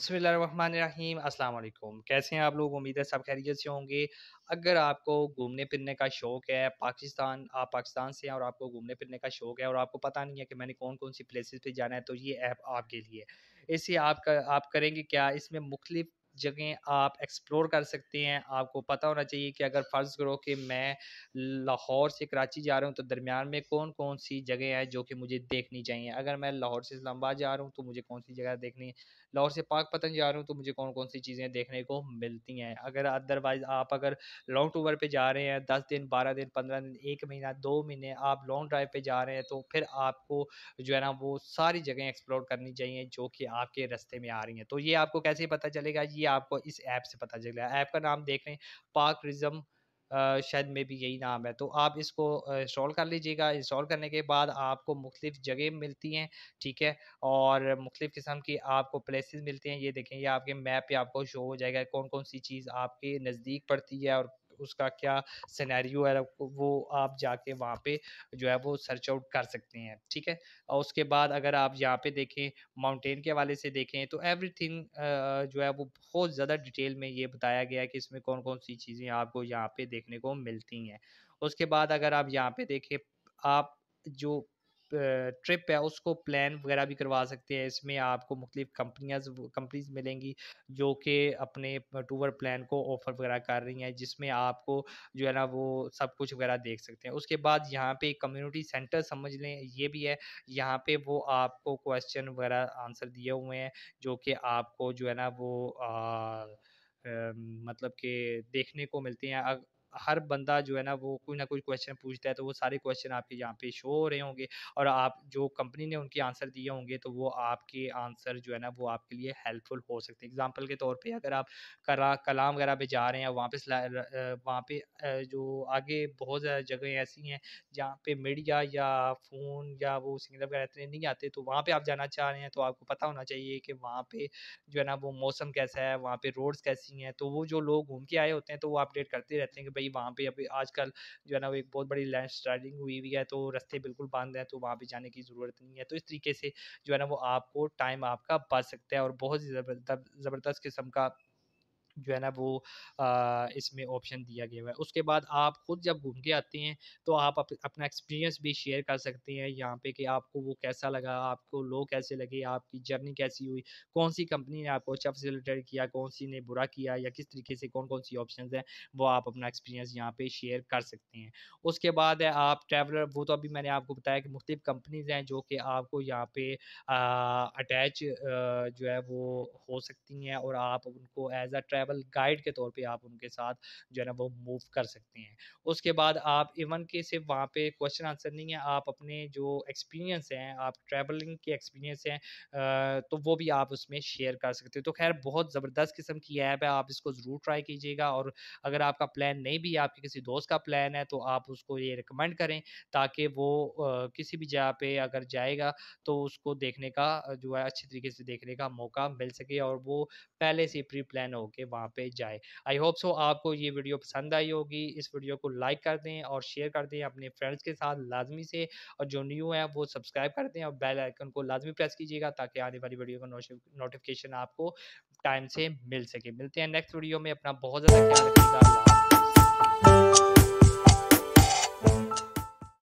बसमीम अल्लाम कैसे हैं आप लोग उम्मीद है सब खैरियत से होंगे अगर आपको घूमने फिरने का शौक़ है पाकिस्तान आप पाकिस्तान से हैं और आपको घूमने फिरने का शौक़ है और आपको पता नहीं है कि मैंने कौन कौन सी प्लेसेस पे जाना है तो ये ऐप आपके लिए इसी आप कर, आप करेंगे क्या इसमें मुख्तफ जगह आप एक्सप्लोर कर सकते हैं आपको पता होना चाहिए कि अगर फ़र्ज़ करो कि मैं लाहौर से कराची जा रहा हूँ तो दरमियान में कौन कौन सी जगह है जो कि मुझे देखनी चाहिए अगर मैं लाहौर से इस्लामाबाद जा रहा हूँ तो मुझे कौन सी जगह देखनी है लाहौर से पाक पतन जा रहा हूँ तो मुझे कौन कौन सी चीज़ें देखने को मिलती हैं अगर अदरवाइज़ आप अगर लॉन्ग टूर पर जा रहे हैं दस दिन बारह दिन पंद्रह दिन एक महीना दो महीने आप लॉन्ग ड्राइव पर जा रहे हैं तो फिर आपको जो है ना वो सारी जगह एक्सप्लोर करनी चाहिए जो कि आपके रस्ते में आ रही हैं तो ये आपको कैसे पता चलेगा ये ये आपको इस ऐप से पता चल गया ऐप का नाम देख रहे हैं पार्क रिज्म शायद में भी यही नाम है तो आप इसको इंस्टॉल कर लीजिएगा इंस्टॉल करने के बाद आपको मुख्तफ जगह मिलती हैं ठीक है और मुख्तफ़ किस्म की आपको प्लेसेस मिलती हैं ये देखें ये आपके मैप पे आपको शो हो जाएगा कौन कौन सी चीज़ आपके नज़दीक पड़ती है और उसका क्या सिनेरियो है वो आप जाके वहाँ पे जो है वो सर्च आउट कर सकते हैं ठीक है और उसके बाद अगर आप यहाँ पे देखें माउंटेन के वाले से देखें तो एवरीथिंग जो है वो बहुत ज़्यादा डिटेल में ये बताया गया है कि इसमें कौन कौन सी चीज़ें आपको यहाँ पे देखने को मिलती हैं उसके बाद अगर आप यहाँ पे देखें आप जो ट्रिप है उसको प्लान वगैरह भी करवा सकते हैं इसमें आपको मुख्तलिफ कंपनियाँ कंपनीज मिलेंगी जो कि अपने टूर प्लान को ऑफर वगैरह कर रही हैं जिसमें आपको जो है ना वो सब कुछ वगैरह देख सकते हैं उसके बाद यहाँ पे कम्युनिटी सेंटर समझ लें ये भी है यहाँ पे वो आपको क्वेश्चन वगैरह आंसर दिए हुए हैं जो कि आपको जो है ना वो आ, मतलब कि देखने को मिलते हैं हर बंदा जो है ना वो कुछ ना कुछ क्वेश्चन पूछता है तो वो सारे क्वेश्चन आपके यहाँ पे शो हो रहे होंगे और आप जो कंपनी ने उनके आंसर दिए होंगे तो वो आपके आंसर जो है ना वो आपके लिए हेल्पफुल हो सकते हैं एग्जाम्पल के तौर पर अगर आप करा कलाम वगैरह पे जा रहे हैं वहाँ पे वहाँ पे जो आगे बहुत ज़्यादा जगह ऐसी हैं जहाँ पे मीडिया या फ़ोन या वो सिग्नल वगैरह इतने नहीं आते तो वहाँ पे आप जाना चाह रहे हैं तो आपको पता होना चाहिए कि वहाँ पे जो है ना वो मौसम कैसा है वहाँ पे रोड्स कैसी हैं तो वो जो लोग घूम के आए होते हैं तो वो अपडेट करते रहते हैं कि भाई वहाँ पे अभी आजकल जो है ना वो एक बहुत बड़ी लैंड स्लाइडिंग हुई हुई है तो रस्ते बिल्कुल बंद हैं तो वहाँ पे जाने की ज़रूरत नहीं है तो इस तरीके से जो है ना वो आपको टाइम आपका बच सकता है और बहुत ही ज़बरदस्त किस्म का जो है ना वो इसमें ऑप्शन दिया गया है उसके बाद आप खुद जब घूम के आते हैं तो आप अपना एक्सपीरियंस भी शेयर कर सकते हैं यहाँ पे कि आपको वो कैसा लगा आपको लो कैसे लगे आपकी जर्नी कैसी हुई कौन सी कंपनी ने आपको अच्छा फैसिलिटेट किया कौन सी ने बुरा किया या किस तरीके से कौन कौन सी ऑप्शन हैं वो आप अपना एक्सपीरियंस यहाँ पर शेयर कर सकते हैं उसके बाद है आप ट्रैवलर वो तो अभी मैंने आपको बताया कि मुख्तलिफ कंपनीज़ हैं जो कि आपको यहाँ पे अटैच जो है वो हो सकती हैं और आप उनको as a travel travel guide के तौर पर आप उनके साथ जो है ना वो मूव कर सकते हैं उसके बाद आप इवन के सिर्फ वहाँ पे क्वेश्चन आंसर नहीं है आप अपने जो एक्सपीरियंस हैं आप ट्रैवलिंग के एक्सपीरियंस हैं तो वो भी आप उसमें शेयर कर सकते हो तो खैर बहुत ज़बरदस्त किस्म की ऐप है आप इसको ज़रूर ट्राई कीजिएगा और अगर आपका प्लान नहीं भी आपके किसी दोस्त का प्लान है तो आप उसको ये रिकमेंड करें ताकि वो किसी भी जगह पर अगर जाएगा तो उसको देखने का जो है अच्छे तरीके से देखने का मौका मिल सके और वो पहले से प्री प्लान होके वहाँ पे जाए आई होप सो आपको ये वीडियो पसंद आई होगी इस वीडियो को लाइक कर दें और शेयर कर दें अपने फ्रेंड्स के साथ लाजमी से और जो न्यू है वो सब्सक्राइब कर दें और बेल आइकन को लाजमी प्रेस कीजिएगा ताकि आने वाली वीडियो का नोटिफिकेशन आपको टाइम से मिल सके मिलते हैं नेक्स्ट वीडियो में अपना बहुत ज़्यादा ख्याल रखिएगा